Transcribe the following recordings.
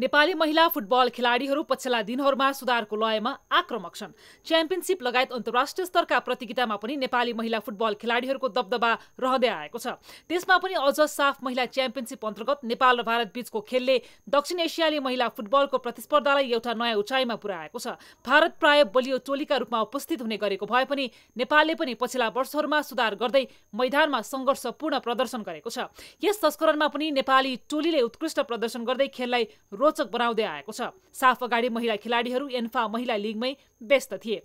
नेपाली महिला फुटबल खेलाडीहरू पछिल्ला दिनहरूमा सुधारको लयमा आक्रमक छन् च्याम्पियनसिप लगायत अन्तर्राष्ट्रिय स्तरका प्रतियोगितामा पनि नेपाली महिला फुटबल खेलाडीहरूको दबदबा रहँदै आएको छ त्यसमा पनि अझ साफ महिला च्याम्पियनसिप अन्तर्गत नेपाल र भारत बीचको खेलले दक्षिण एसियाली महिला फुटबलको प्रतिस्पर्धालाई एउटा नयाँ उचाइमा पुर्याएको छ भारत प्राय बलियो टोलीका रूपमा उपस्थित हुने गरेको भए पनि नेपालले पनि पछिल्ला वर्षहरूमा सुधार गर्दै मैदानमा सङ्घर्षपूर्ण प्रदर्शन गरेको छ यस संस्करणमा पनि नेपाली टोलीले उत्कृष्ट प्रदर्शन गर्दै खेललाई रोचक बनाउँदै आएको छ साफ अगाडि महिला खेलाडीहरू एन्फा महिला लिगमै व्यस्त थिए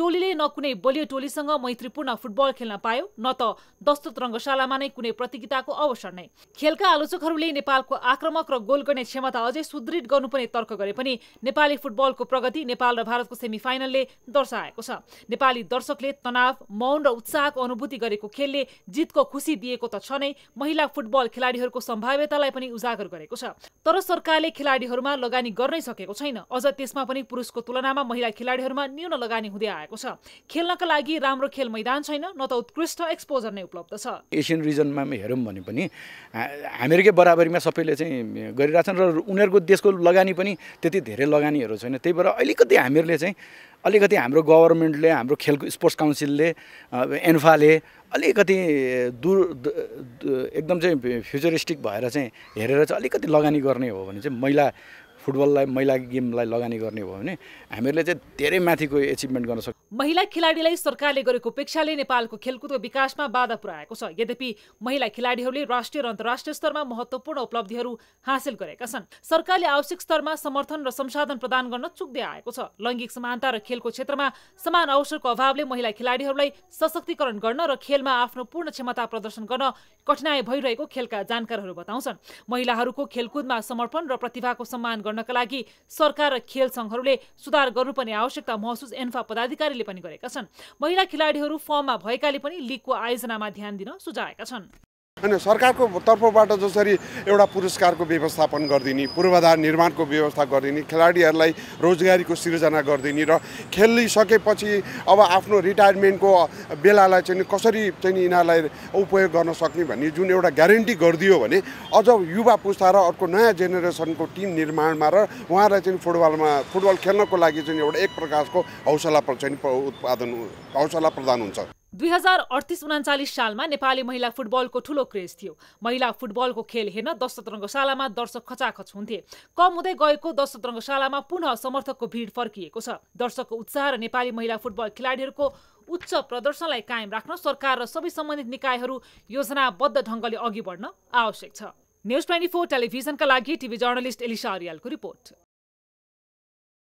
टोलीले न कुनै बलियो टोलीसँग मैत्रीपूर्ण फुटबल खेल्न पायो न त दस्तुत रङ्गशालामा नै कुनै प्रतियोगिताको अवसर नै खेलका आलोचकहरूले नेपालको आक्रमक र गोल गर्ने क्षमता अझै सुदृढ गर्नुपर्ने तर्क गरे पनि नेपाली फुटबलको प्रगति नेपाल र भारतको सेमिफाइनलले दर्शाएको छ नेपाली दर्शकले तनाव मौन र उत्साहको अनुभूति गरेको खेलले जितको खुसी दिएको त छ नै महिला फुटबल खेलाडीहरूको सम्भाव्यतालाई पनि उजागर गरेको छ तर सरकारले खेलाडी खेलाडीहरूमा लगानी गर्नै सकेको छैन अझ त्यसमा पनि पुरुषको तुलनामा महिला खेलाडीहरूमा न्यून लगानी हुँदै आएको छ खेल्नका लागि राम्रो खेल मैदान छैन न त उत्कृष्ट एक्सपोजर नै उपलब्ध छ एसियन रिजनमा हेरौँ भने पनि हामीहरूकै बराबरीमा सबैले चाहिँ गरिरहेछन् र उनीहरूको देशको लगानी पनि त्यति धेरै लगानीहरू छैन त्यही भएर अलिकति हामीहरूले चाहिँ अलिकति हाम्रो गभर्मेन्टले हाम्रो खेल स्पोर्ट्स काउन्सिलले एन्फाले अलिकति दूर एकदम चाहिँ फ्युचरिस्टिक भएर चाहिँ हेरेर चाहिँ अलिकति लगानी गर्ने हो भने चाहिँ महिला फुटबललाई महिला गेमलाई लगानी गर्ने हो भने हामीहरूले चाहिँ धेरै माथिको एचिभमेन्ट गर्न सक्छ महिला खेलाडीलाई सरकारले गरेको उपेक्षाले नेपालको खेलकुदको विकासमा बाधा पुर्याएको छ यद्यपि महिला खेलाडीहरूले राष्ट्रिय र अन्तर्राष्ट्रिय स्तरमा महत्त्वपूर्ण उपलब्धिहरू हासिल गरेका छन् सरकारले आवश्यक स्तरमा समर्थन र संसाधन प्रदान गर्न चुक्दै आएको छ लैङ्गिक समानता र खेलको क्षेत्रमा समान अवसरको अभावले महिला खेलाडीहरूलाई सशक्तिकरण गर्न र खेलमा आफ्नो पूर्ण क्षमता प्रदर्शन गर्न कठिनाई भइरहेको खेलका जानकारहरू बताउँछन् महिलाहरूको खेलकुदमा समर्पण र प्रतिभाको सम्मान गर्नका लागि सरकार र खेल सङ्घहरूले सुधार गर्नुपर्ने आवश्यकता महसुस एन्फा पदाधिकारीले पनि गरेका छन् महिला खेलाडीहरू फर्ममा भएकाले पनि लिगको आयोजनामा ध्यान दिन सुझाएका छन् होइन सरकारको तर्फबाट जसरी एउटा पुरस्कारको व्यवस्थापन गरिदिने पूर्वाधार निर्माणको व्यवस्था गरिदिने खेलाडीहरूलाई रोजगारीको सिर्जना गरिदिने र खेलिसकेपछि अब आफ्नो रिटायरमेन्टको बेलालाई चाहिँ कसरी चाहिँ यिनीहरूलाई उपयोग गर्न सक्ने भन्ने जुन एउटा ग्यारेन्टी गरिदियो भने अझ युवा पुस्ता र अर्को नयाँ जेनेरेसनको टिम निर्माणमा र उहाँलाई चाहिँ फुटबलमा फुटबल खेल्नको लागि चाहिँ एउटा एक प्रकारको हौसला चाहिँ उत्पादन हौसला प्रदान हुन्छ दुई हजार अडतिस उनाचालिस सालमा नेपाली महिला फुटबलको ठुलो क्रेज थियो महिला फुटबलको खेल हेर्न दशरथ रङ्गशालामा दर्शक खचाखच हुन्थे कम हुँदै गएको दशरथ रङ्गशालामा पुनः समर्थकको भिड फर्किएको छ दर्शकको उत्साह र नेपाली महिला फुटबल खेलाडीहरूको उच्च प्रदर्शनलाई कायम राख्न सरकार र सबै सम्बन्धित निकायहरू योजनाबद्ध ढङ्गले अघि बढ्न आवश्यक छ न्युज ट्वेन्टी फोर टेलिभिजनका लागि टिभी जर्नलिस्ट एलिसा अरियालको रिपोर्ट